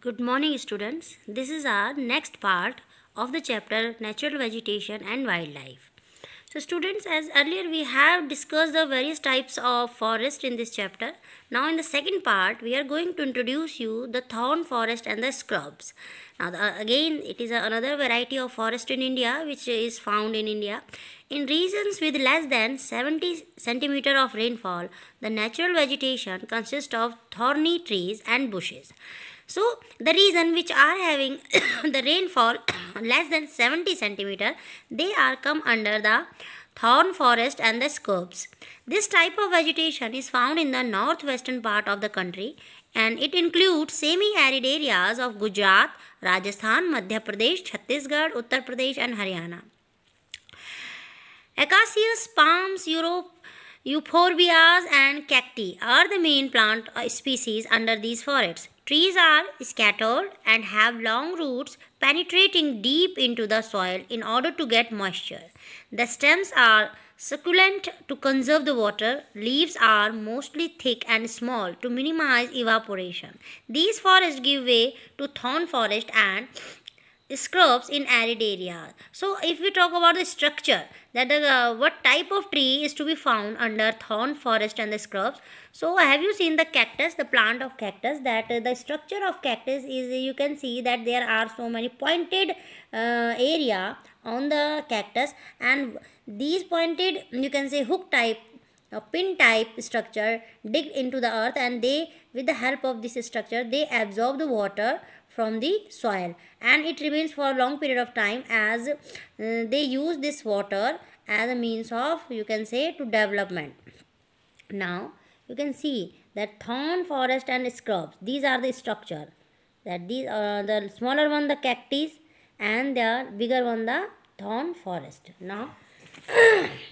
Good morning students. This is our next part of the chapter Natural Vegetation and Wildlife. So students as earlier we have discussed the various types of forest in this chapter. Now in the second part we are going to introduce you the thorn forest and the scrubs. Now the, again it is another variety of forest in India which is found in India. In regions with less than 70 centimeter of rainfall the natural vegetation consists of thorny trees and bushes. So the reason which are having the rainfall less than 70 centimeter, they are come under the thorn forest and the scrubs. This type of vegetation is found in the northwestern part of the country and it includes semi-arid areas of Gujarat, Rajasthan, Madhya Pradesh, Chhattisgarh, Uttar Pradesh and Haryana. Acacias, palms, Europe, euphorbias and cacti are the main plant uh, species under these forests. Trees are scattered and have long roots penetrating deep into the soil in order to get moisture. The stems are succulent to conserve the water. Leaves are mostly thick and small to minimize evaporation. These forests give way to thorn forest and scrubs in arid areas. So if we talk about the structure that the, uh, what type of tree is to be found under thorn forest and the scrubs. So have you seen the cactus, the plant of cactus that uh, the structure of cactus is you can see that there are so many pointed uh, area on the cactus and these pointed you can say hook type a pin type structure dig into the earth and they with the help of this structure they absorb the water from the soil and it remains for a long period of time as uh, they use this water as a means of you can say to development. Now you can see that thorn forest and scrubs these are the structure that these are uh, the smaller one the cactus and the bigger one the thorn forest. Now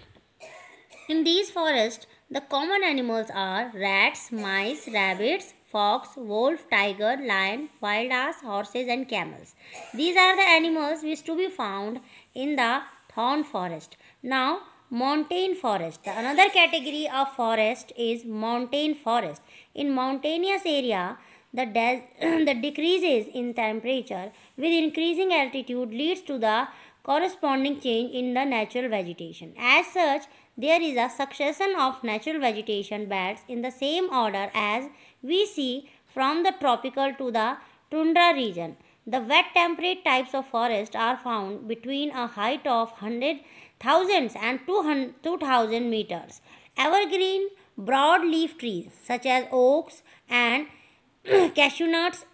in these forests the common animals are rats, mice, rabbits, fox, wolf, tiger, lion, wild ass, horses and camels. These are the animals which to be found in the thorn forest. Now, mountain forest. another category of forest is mountain forest. In mountainous area, the, the decreases in temperature with increasing altitude leads to the corresponding change in the natural vegetation. As such, there is a succession of natural vegetation beds in the same order as we see from the tropical to the tundra region. The wet temperate types of forest are found between a height of 100,000 and 2,000 meters. Evergreen broad leaf trees such as oaks and cashew nuts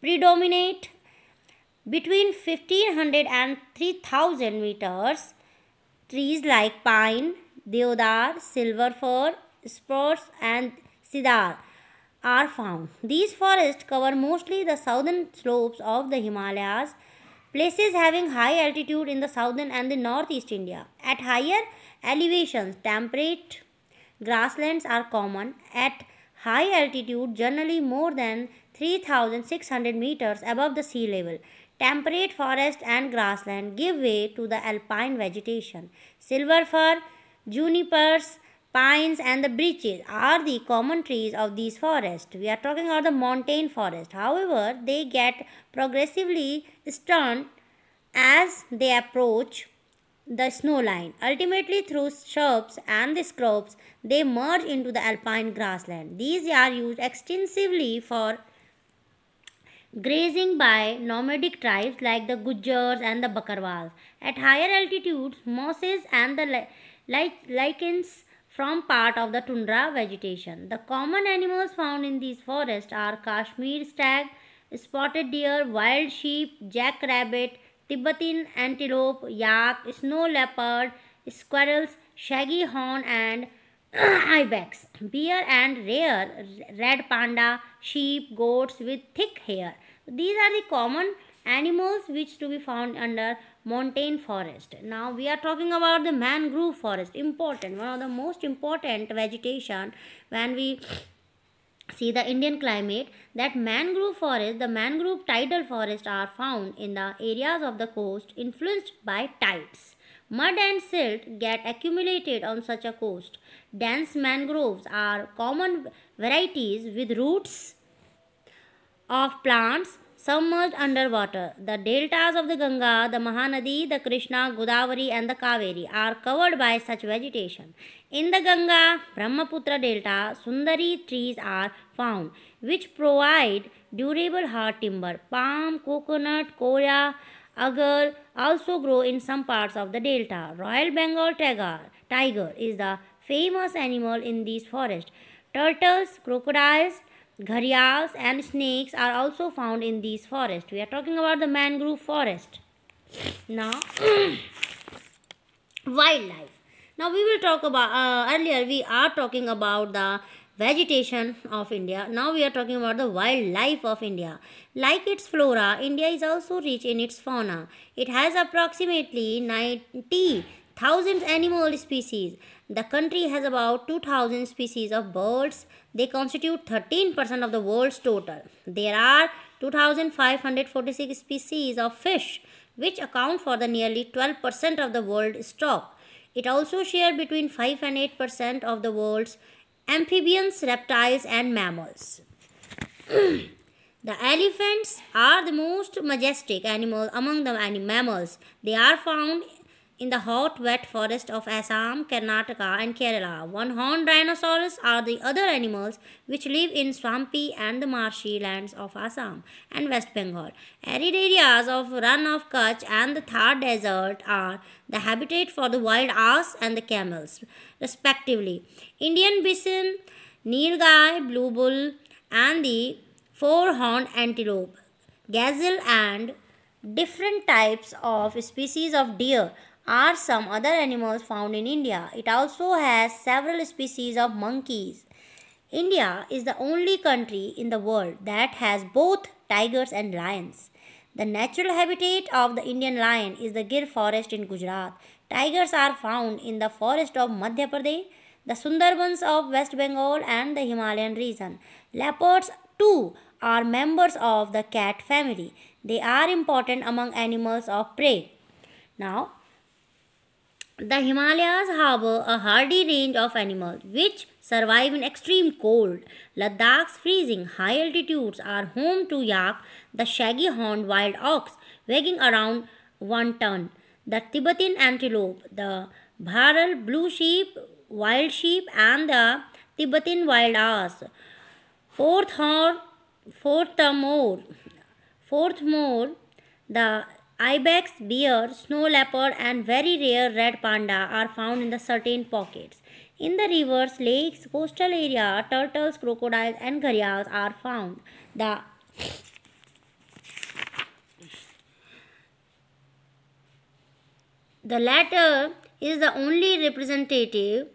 predominate between 1500 and 3000 meters. Trees like pine, deodar, silver fir, spruce and cedar are found. These forests cover mostly the southern slopes of the Himalayas, places having high altitude in the southern and the northeast India. At higher elevations, temperate grasslands are common. At high altitude, generally more than 3600 meters above the sea level, temperate forest and grassland give way to the alpine vegetation. Silver fir, junipers, pines and the birches are the common trees of these forests. We are talking about the montane forest. However, they get progressively stunned as they approach the snow line. Ultimately, through shrubs and the scrubs, they merge into the alpine grassland. These are used extensively for grazing by nomadic tribes like the Gujars and the Bakarwals. At higher altitudes, mosses and the like lichens from part of the tundra vegetation. The common animals found in these forests are Kashmir stag, spotted deer, wild sheep, jackrabbit, Tibetan antelope, yak, snow leopard, squirrels, shaggy horn and ibex, bear and rare red panda, sheep, goats with thick hair. These are the common animals which to be found under montane forest. Now we are talking about the mangrove forest. Important, one of the most important vegetation when we see the Indian climate that mangrove forest, the mangrove tidal forest are found in the areas of the coast influenced by tides. Mud and silt get accumulated on such a coast. Dense mangroves are common varieties with roots of plants submerged underwater. The deltas of the Ganga, the Mahanadi, the Krishna, Godavari and the Kaveri are covered by such vegetation. In the Ganga, Brahmaputra delta, Sundari trees are found which provide durable hard timber. Palm, coconut, koya, agar also grow in some parts of the delta. Royal Bengal tiger, tiger is the famous animal in these forests. Turtles, crocodiles, Gharials and snakes are also found in these forests. We are talking about the mangrove forest. Now, wildlife. Now we will talk about, uh, earlier we are talking about the vegetation of India. Now we are talking about the wildlife of India. Like its flora, India is also rich in its fauna. It has approximately 90 thousands animal species. The country has about 2000 species of birds. They constitute 13% of the world's total. There are 2546 species of fish which account for the nearly 12% of the world's stock. It also shares between 5 and 8% of the world's amphibians, reptiles and mammals. The elephants are the most majestic animal among the mammals. They are found in the hot wet forest of Assam, Karnataka and Kerala. One-horned rhinoceros are the other animals which live in swampy and the marshy lands of Assam and West Bengal. Arid areas of Run of Kutch and the Thar Desert are the habitat for the wild ass and the camels, respectively. Indian bison, nilgai, blue bull and the four-horned antelope, gazelle and different types of species of deer are some other animals found in India. It also has several species of monkeys. India is the only country in the world that has both tigers and lions. The natural habitat of the Indian lion is the Gir forest in Gujarat. Tigers are found in the forest of Madhya Pradesh, the Sundarbans of West Bengal and the Himalayan region. Leopards too are members of the cat family. They are important among animals of prey. Now the Himalayas harbor a hardy range of animals which survive in extreme cold. Ladakh's freezing high altitudes are home to yak, the shaggy horned wild ox, weighing around 1 ton, the Tibetan antelope, the Bharal blue sheep, wild sheep, and the Tibetan wild ass. Fourth horn, fourth more, fourth more, the Ibex, bear, snow leopard and very rare red panda are found in the certain pockets. In the rivers, lakes, coastal area, turtles, crocodiles and gharials are found. The The latter is the only representative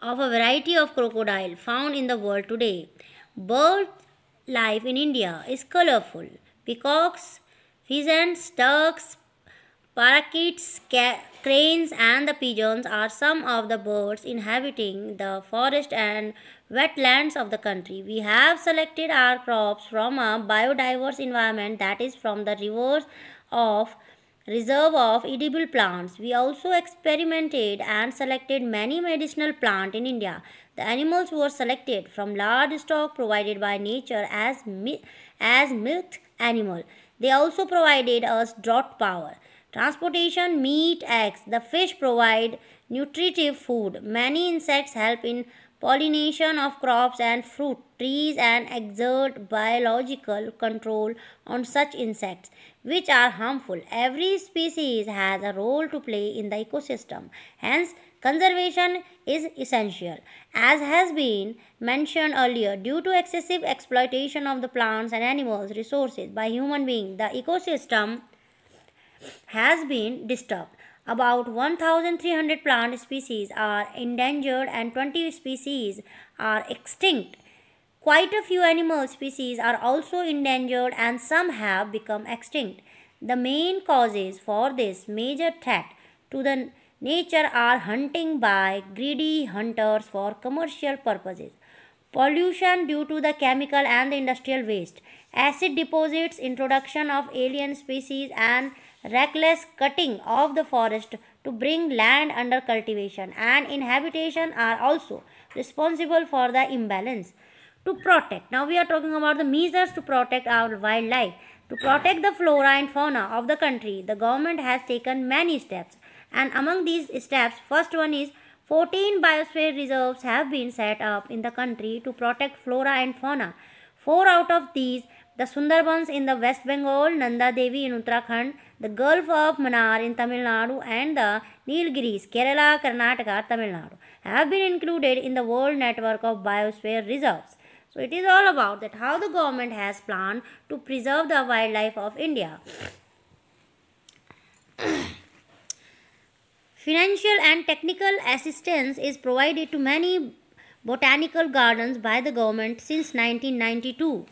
of a variety of crocodile found in the world today. Bird life in India is colorful. Peacocks, Pheasants, ducks, parakeets, cranes and the pigeons are some of the birds inhabiting the forest and wetlands of the country. We have selected our crops from a biodiverse environment that is from the rivers of reserve of edible plants. We also experimented and selected many medicinal plants in India. The animals were selected from large stock provided by nature as, as milked animal. They also provided us drought power. Transportation, meat, eggs. The fish provide nutritive food. Many insects help in pollination of crops and fruit trees and exert biological control on such insects which are harmful. Every species has a role to play in the ecosystem. Hence, conservation is essential. As has been mentioned earlier, due to excessive exploitation of the plants and animals resources by human beings, the ecosystem has been disturbed. About 1,300 plant species are endangered and 20 species are extinct. Quite a few animal species are also endangered and some have become extinct. The main causes for this major threat to the nature are hunting by greedy hunters for commercial purposes pollution due to the chemical and the industrial waste, acid deposits, introduction of alien species and reckless cutting of the forest to bring land under cultivation and inhabitation are also responsible for the imbalance. To protect, now we are talking about the measures to protect our wildlife. To protect the flora and fauna of the country, the government has taken many steps and among these steps, first one is 14 biosphere reserves have been set up in the country to protect flora and fauna. Four out of these, the Sundarbans in the West Bengal, Nanda Devi in Uttarakhand, the Gulf of Manar in Tamil Nadu and the Nilgiris, Kerala, Karnataka, Tamil Nadu have been included in the World Network of Biosphere Reserves. So it is all about that how the government has planned to preserve the wildlife of India. Financial and technical assistance is provided to many botanical gardens by the government since 1992.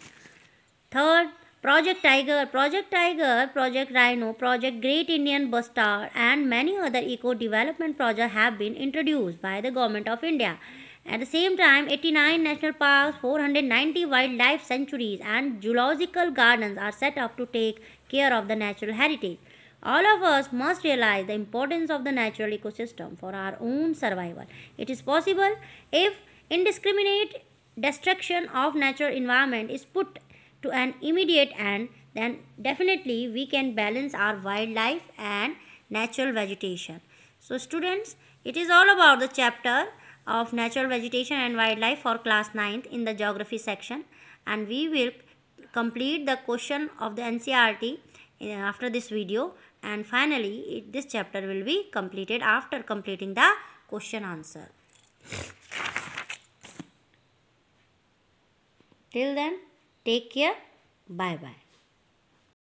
Third, Project Tiger, Project Tiger, Project Rhino, Project Great Indian Bustard and many other eco-development projects have been introduced by the government of India. At the same time, 89 national parks, 490 wildlife sanctuaries and zoological gardens are set up to take care of the natural heritage. All of us must realize the importance of the natural ecosystem for our own survival. It is possible if indiscriminate destruction of natural environment is put to an immediate end, then definitely we can balance our wildlife and natural vegetation. So students, it is all about the chapter of natural vegetation and wildlife for class 9th in the geography section and we will complete the question of the NCRT eh, after this video and finally it, this chapter will be completed after completing the question answer till then take care bye bye